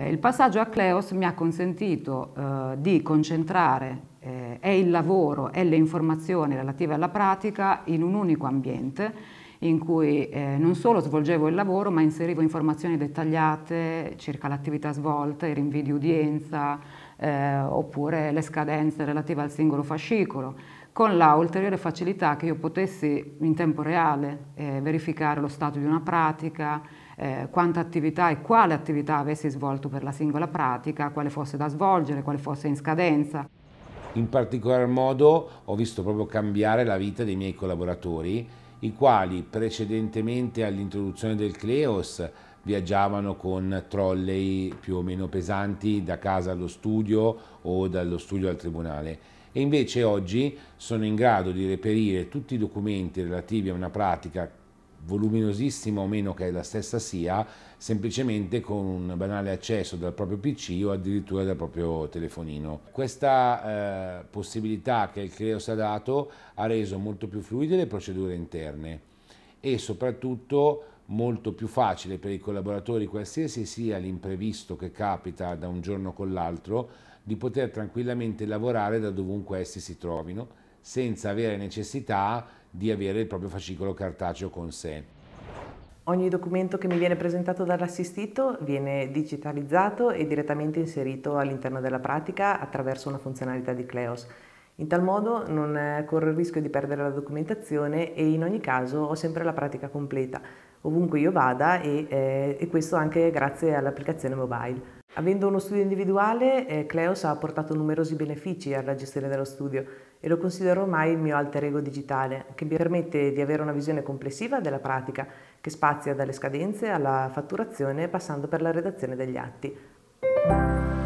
Eh, il passaggio a Cleos mi ha consentito eh, di concentrare eh, e il lavoro e le informazioni relative alla pratica in un unico ambiente in cui eh, non solo svolgevo il lavoro ma inserivo informazioni dettagliate circa l'attività svolta, i rinvii di udienza eh, oppure le scadenze relative al singolo fascicolo con la ulteriore facilità che io potessi in tempo reale eh, verificare lo stato di una pratica, eh, quanta attività e quale attività avessi svolto per la singola pratica, quale fosse da svolgere, quale fosse in scadenza. In particolar modo ho visto proprio cambiare la vita dei miei collaboratori, i quali precedentemente all'introduzione del Cleos viaggiavano con trolley più o meno pesanti da casa allo studio o dallo studio al tribunale e invece oggi sono in grado di reperire tutti i documenti relativi a una pratica voluminosissima o meno che la stessa sia, semplicemente con un banale accesso dal proprio PC o addirittura dal proprio telefonino. Questa eh, possibilità che il Creos ha dato ha reso molto più fluide le procedure interne e soprattutto molto più facile per i collaboratori qualsiasi sia l'imprevisto che capita da un giorno con l'altro di poter tranquillamente lavorare da dovunque essi si trovino senza avere necessità di avere il proprio fascicolo cartaceo con sé. Ogni documento che mi viene presentato dall'assistito viene digitalizzato e direttamente inserito all'interno della pratica attraverso una funzionalità di Cleos. In tal modo non eh, corro il rischio di perdere la documentazione e in ogni caso ho sempre la pratica completa ovunque io vada e, eh, e questo anche grazie all'applicazione mobile. Avendo uno studio individuale, eh, Cleos ha portato numerosi benefici alla gestione dello studio e lo considero ormai il mio alter ego digitale, che mi permette di avere una visione complessiva della pratica, che spazia dalle scadenze alla fatturazione passando per la redazione degli atti.